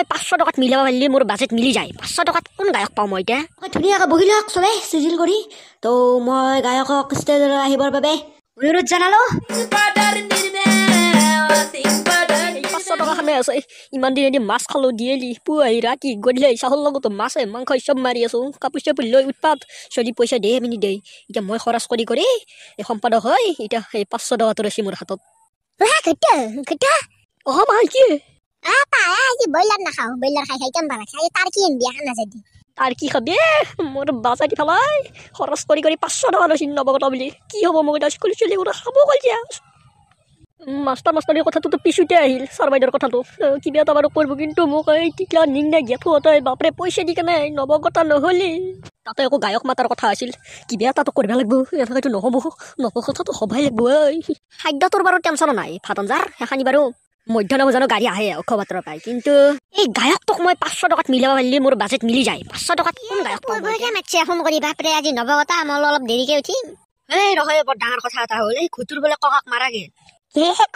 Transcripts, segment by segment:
মই পাঁচশ টকাত মিলাব পাৰিলে মোৰ বাজেট মিলি যায় পাঁচশ টকাত কোন গায়ক পাওঁ মই এতিয়া মই ধুনীয়াকৈ বহি লওক চবে চিজিল কৰি তো মই গায়কক ষ্টেজলৈ আহিবৰ বাবে অনুৰোধ জনালো ইমান দিন মাছ খালো দিয়েলি পুৱাই ৰাতি গধূলি চাহৰ লগতো মাছে মাংস চব মাৰি আছো কাপোৰ চাপোৰ লৈ উৎপাত চলি পইচা দে মিনি দে এতিয়া মই খৰচ কৰি কৰি এই সম্পাদক হয় এতিয়া সেই পাঁচশ টকাটো ৰৈছে মোৰ হাতত অহ মাল কি apa lagi boiler nak kau boiler kayak kayak cembara saya tarikin biar kena jadi tariki kabe mau rebah saya kita lagi horas kori kori pas sudah kalau sih nabo kita beli kio bawa mungkin asyik kulit udah sabo kali ya master master dia kota tuh tuh pisu dia hil sarway dari kota tuh kibiat apa rukul begini tuh muka itu kian ningnya jatuh atau apa pre poisi di kena nabo kota nohli tato aku gayok mata kota hasil kibiat tato kurang lagi bu ya tato nohmu nabo kota tuh hobi lagi bu hai dokter baru jam sana nai patonzar ya kani baru মধ্য ভোজনৰ গাড়ী আহে অক্ষ পাত্ৰৰ পাই কিন্তু এই গায়কটোক মই পাঁচশ টকাত মিলাব পাৰিলে মোৰ বাজেট মিলি যায় পাঁচশ টকাত কোন গায়ক মাতিছে ফোন কৰি বাপৰে আজি নৱগতা মই অলপ দেৰিকে উঠিম এই নহয় বৰ ডাঙৰ কথা এটা হ'ল এই খুতুৰ বোলে ককাক মাৰা গেল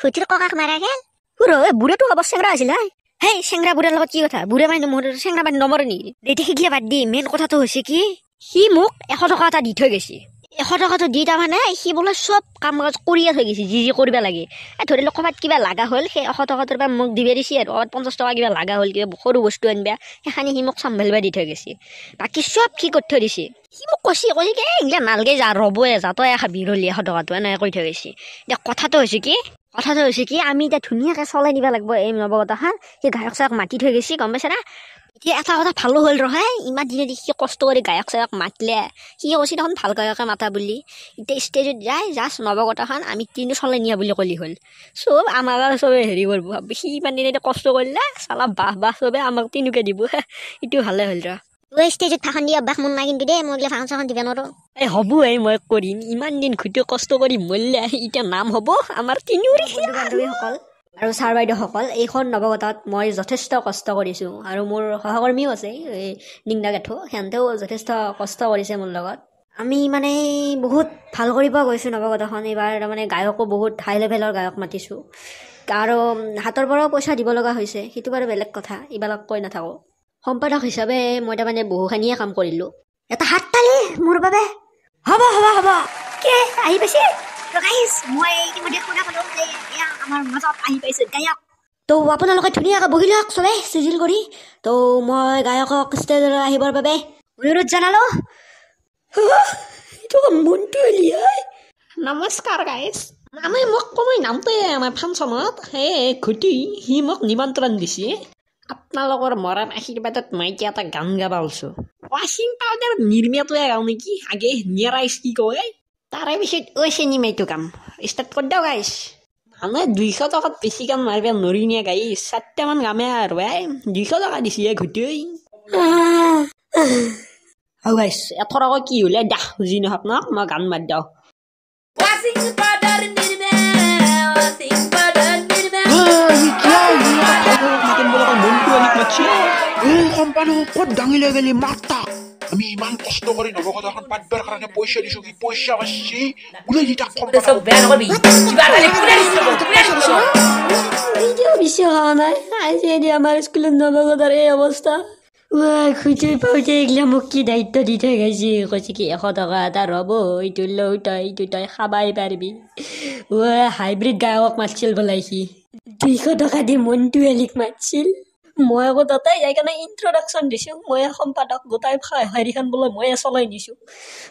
খুতুৰ ককাক মাৰা গেল সুৰ এই বুঢ়াটো হ'ব চেংৰা আছিল হা হেই চেংৰা বুঢ়াৰ লগত কি কথা বুঢ়া মানে মোৰ চেংৰা মানে নমৰণি দেউতাকে গিয়া বাদ দি মেইন কথাটো হৈছে কি সি মোক এশ টকা এটা দি থৈ গৈছে এশ টকাটো দি তাৰমানে সি বোলে চব কাম কাজ কৰিয়ে থৈ গৈছে যি যি কৰিব লাগে এই ধৰি লওক ক'ৰবাত কিবা লগা হ'ল সেই এশ টকাটোৰ পৰা মোক দিব দিছে আৰু ক'ৰবাত পঞ্চাছ টকা কিবা লগা হ'ল কিবা সৰু বস্তু আনিব সেইখিনি সি মোক চম্ভালিব দি থৈ গৈছে বাকী চব কি কৰি থৈ দিছে সি মোক কৈছে কৈছে কি এইগিলা নালগে যা ৰ'বই যা তই এখা বিৰলি এশ টকাটো এনেকৈ কৈ থৈ গৈছে এতিয়া কথাটো হৈছে কি কথাটো হৈছে কি আমি এতিয়া ধুনীয়াকৈ চলাই নিব লাগিব এই নৱগতখন সি গায়ক চায়ক মাতি থৈ গৈছে গম না এতিয়া এটা কথা ভালো হ'ল ৰহে ইমান দিনে দি সি কষ্ট কৰি গায়ক চায়ক মাতিলে সি কৈছে দেখোন ভাল গায়কে মাতা বুলি এতিয়া ষ্টেজত যায় জাষ্ট নৱগতখন আমি তিনিও চলাই নিয়া বুলি ক'লি হ'ল চব আমাৰ চবে হেৰি কৰিব সি ইমান দিনে এতিয়া কষ্ট কৰিলে চালা বাহ বাহ চবে আমাক তিনিকে দিব এইটো ভালে হ'ল ৰহ তই ষ্টেজত ভাষণ দিয়া অভ্যাস মোৰ নাই কিন্তু দেই মই ভাষণ চাষণ দিব নোৱাৰো এই হ'ব এই মই কৰিম ইমান দিন ঘূৰি কষ্ট কৰি মৰিলে এতিয়া নাম হ'ব আমাৰ তিনিও বান্ধৱীসকল আৰু ছাৰ বাইদেউসকল এইখন নৱগতাত মই যথেষ্ট কষ্ট কৰিছোঁ আৰু মোৰ সহকৰ্মীও আছে এই নিংদা গাঁঠো সিহঁতেও যথেষ্ট কষ্ট কৰিছে মোৰ লগত আমি মানে বহুত ভাল কৰিব গৈছোঁ নৱগতখন এইবাৰ তাৰমানে গায়কো বহুত হাই লেভেলৰ গায়ক মাতিছোঁ আৰু হাতৰ পৰাও পইচা দিব লগা হৈছে সেইটো বাৰু বেলেগ কথা এইবিলাক কৈ নাথাকোঁ সম্পাদক হিচাপে মই তাৰমানে বহুখিনিয়ে কাম কৰিলোঁ এটা হাততালি মোৰ বাবে হ'ব হ'ব হ'ব কে আহি পাইছে তো আপোনালোকে ধুনীয়াকৈ বহি লওক চবে চিজিল কৰি তো মই গায়কক ষ্টেজলৈ আহিবৰ বাবে অনুৰোধ জনালো নমস্কাৰ গাইছ মানে মোক কমই নামটোৱে আমাৰ ফাংচনত সেই ঘটি সি মোক নিমন্ত্ৰণ দিছে আপোনালোকৰ মৰাণ আশীৰ্বাদত মই এতিয়া এটা গান গাব ওলছোঁ ৱাশ্বিং পাউডাৰ নিৰ্মীয়াটোৱে গাওঁ নেকি আগে নিয়াৰাইছ কি কয় তাৰে পিছত ঐ চেনি মাইটো কাম ষ্টাৰ্ট কৰি দিওঁ গাইচ মানে দুইশ টকাত বেছি কাম মাৰিব নৰিনিয়ে গাই চাৰিটামান গামে আৰু এ দুইশ টকা দিছে এ ঘটি হ'ব কি হ'লে দাস যি নহওক ন মই গান মাৰি দিওঁ মাৰ্টা Ами, маань болчтой горийн нөгөөд ахын бад бэрхэр ана бош шиг шиг бош шиг ши. Үлээ дитаг том байна. Тэсэг байна гоо би. Чи баталгаа хүрээ. Тэр яаж болох вэ? Видео мишээ анаа. Хайжээд ямар скүлэн нөгөөд арай яваста. Ваа, хүчтэй бүгдийг л мөхий дайтад дитаг ажи хүчиг яхадгаа дарабой дүлөө тай дүтэй хабай барби. Ваа, хайбрид гаяг малчил болай хий. Дихэ дохади мөндүэлик малчил. মই আকৌ তাতে যাই সেইকাৰণে ইন্ট্ৰডাকশ্যন দিছো ময়ে সম্পাদক গোটাই ভাই হেৰিখন বোলে ময়ে চলাই নিছোঁ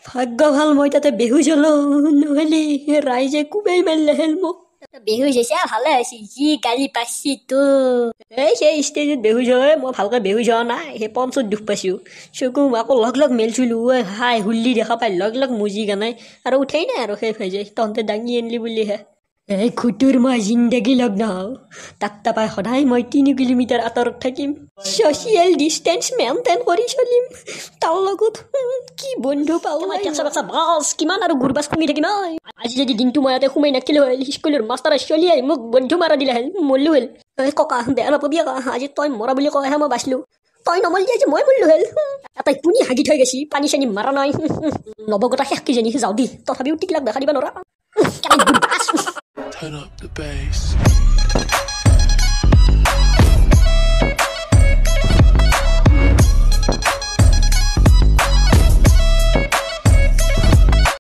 ভাগ্য ভাল মই তাতে বিহু জ্বলাওঁ নহ'লে ৰাইজে কোবেই মাৰিলেহেঁত মোক বিহু যেছে ভালে হৈছে যি গালি পাইছি তো এই সেই ষ্টেজত বিহু যোৱাই মই ভালকৈ বিহু যোৱা নাই সেই পঞ্চত দুখ পাইছো চকু আকৌ লগ লগ মেলিছিলো ঐ হাই হুল্লি দেখা পাই লগ লগ মুজি গানাই আৰু উঠেই নাই আৰু সেই ভাইজে তহঁতে দাঙি আনিলি বুলিহে এই খুটুৰ মই জিন্দগী লগ নহওঁ তাত তাপাই সদায় মই তিনি কিলোমিটাৰ আঁতৰত থাকিম ছ'চিয়েল ডিষ্টেঞ্চ মেইনটেইন কৰি চলিম তাৰ লগত কি বন্ধু পাওঁ কিমান আৰু গুৰ বাছ কমি থাকিম আজি যদি দিনটো মই ইয়াতে সোমাই নাথাকিলো হ'ল স্কুলৰ মাষ্টাৰে চলি আহিল মোক বন্ধু মাৰা দিলে হ'ল মৰিলো হ'ল এই ককা বেয়া নাপাবি আকৌ আজি তই মৰা বুলি কয়হে মই বাচিলো তই নমলি আজি মই মৰিলো হ'ল তাই পুনি হাগি থৈ গৈছি পানী চানী মৰা নাই নৱগতা শেষ কিজনী যাওঁ দি তথাপিও টিকলাক দেখা দিব নোৱাৰা turn up the bass.